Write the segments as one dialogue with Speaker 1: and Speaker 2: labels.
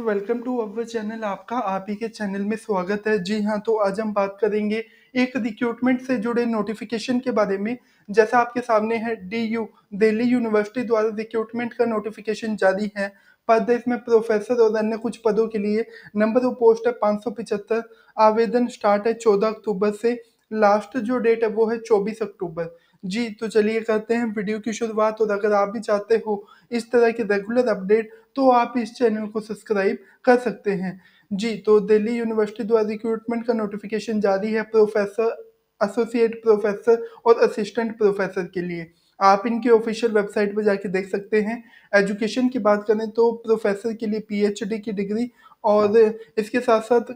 Speaker 1: welcome to our channel आपका आप ही के चैनल में स्वागत है जी हाँ तो आज हम बात करेंगे एक रिक्रूटमेंट से जुड़े नोटिफिकेशन के बारे में जैसा आपके सामने है डी यू दिल्ली यूनिवर्सिटी द्वारा रिक्रूटमेंट का नोटिफिकेशन जारी है पद इसमें प्रोफेसर और अन्य कुछ पदों के लिए नंबर ऑफ पोस्ट है पाँच आवेदन स्टार्ट है चौदह अक्टूबर से लास्ट जो डेट है वो है चौबीस अक्टूबर जी तो चलिए करते हैं वीडियो की शुरुआत और अगर आप भी चाहते हो इस तरह के रेगुलर अपडेट तो आप इस चैनल को सब्सक्राइब कर सकते हैं जी तो दिल्ली यूनिवर्सिटी द्वारा रिक्रूटमेंट का नोटिफिकेशन जारी है प्रोफेसर एसोसिएट प्रोफेसर और असिस्टेंट प्रोफेसर के लिए आप इनके ऑफिशियल वेबसाइट पर जाके देख सकते हैं एजुकेशन की बात करें तो प्रोफेसर के लिए पीएचडी की डिग्री और इसके साथ साथ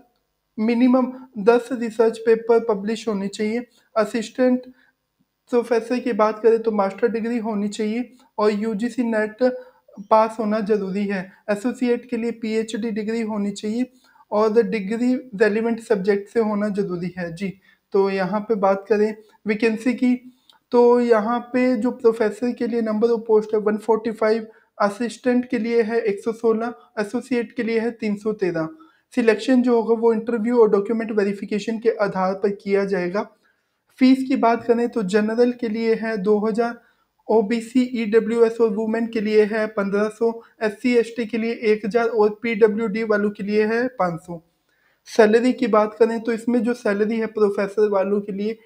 Speaker 1: मिनिमम दस रिसर्च पेपर पब्लिश होने चाहिए असिस्टेंट तो फैसले की बात करें तो मास्टर डिग्री होनी चाहिए और यू नेट पास होना ज़रूरी है एसोसिएट के लिए पीएचडी डिग्री होनी चाहिए और डिग्री रेलिवेंट सब्जेक्ट से होना ज़रूरी है जी तो यहाँ पे बात करें वैकेंसी की तो यहाँ पे जो प्रोफेसर के लिए नंबर ऑफ पोस्ट है 145 असिस्टेंट के लिए है 116 एसोसिएट के लिए है 313 सिलेक्शन जो होगा वो इंटरव्यू और डॉक्यूमेंट वेरिफिकेशन के आधार पर किया जाएगा फीस की बात करें तो जनरल के लिए है दो हज़ार O B C E e W S और वुमेन के लिए है पंद्रह सौ एस सी एस टी के लिए एक हज़ार और पी डब्ल्यू डी वालों के लिए है पाँच सौ सैलरी की बात करें तो इसमें जो सैलरी है प्रोफेसर वालों के लिए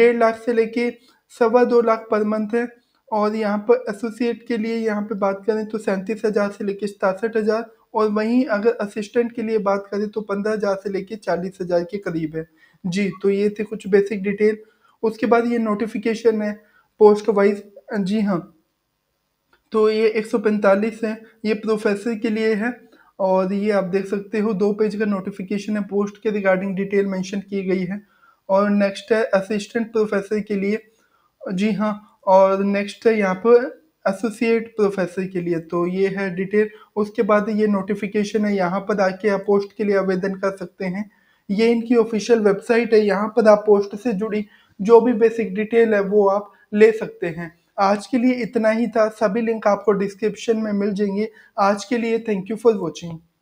Speaker 1: डेढ़ लाख से लेके सवा दो लाख पर मंथ है और यहाँ पर एसोसिएट के लिए यहाँ पे बात करें तो सैंतीस हज़ार से लेके सतासठ हज़ार और वहीं अगर असिस्टेंट के लिए बात करें तो पंद्रह हज़ार से लेके चालीस हज़ार के करीब है जी तो ये थे कुछ बेसिक डिटेल उसके बाद ये नोटिफिकेशन है पोस्ट वाइज जी हाँ तो ये 145 है ये प्रोफेसर के लिए है और ये आप देख सकते हो दो पेज का नोटिफिकेशन है पोस्ट के रिगार्डिंग डिटेल मेंशन की गई है और नेक्स्ट है असिस्टेंट प्रोफेसर के लिए जी हाँ और नेक्स्ट है यहाँ पर एसोसिएट प्रोफेसर के लिए तो ये है डिटेल उसके बाद ये नोटिफिकेशन है यहाँ पर आके आप पोस्ट के लिए आवेदन कर सकते हैं ये इनकी ऑफिशियल वेबसाइट है यहाँ पर आप पोस्ट से जुड़ी जो भी बेसिक डिटेल है वो आप ले सकते हैं आज के लिए इतना ही था सभी लिंक आपको डिस्क्रिप्शन में मिल जाएंगे आज के लिए थैंक यू फॉर वॉचिंग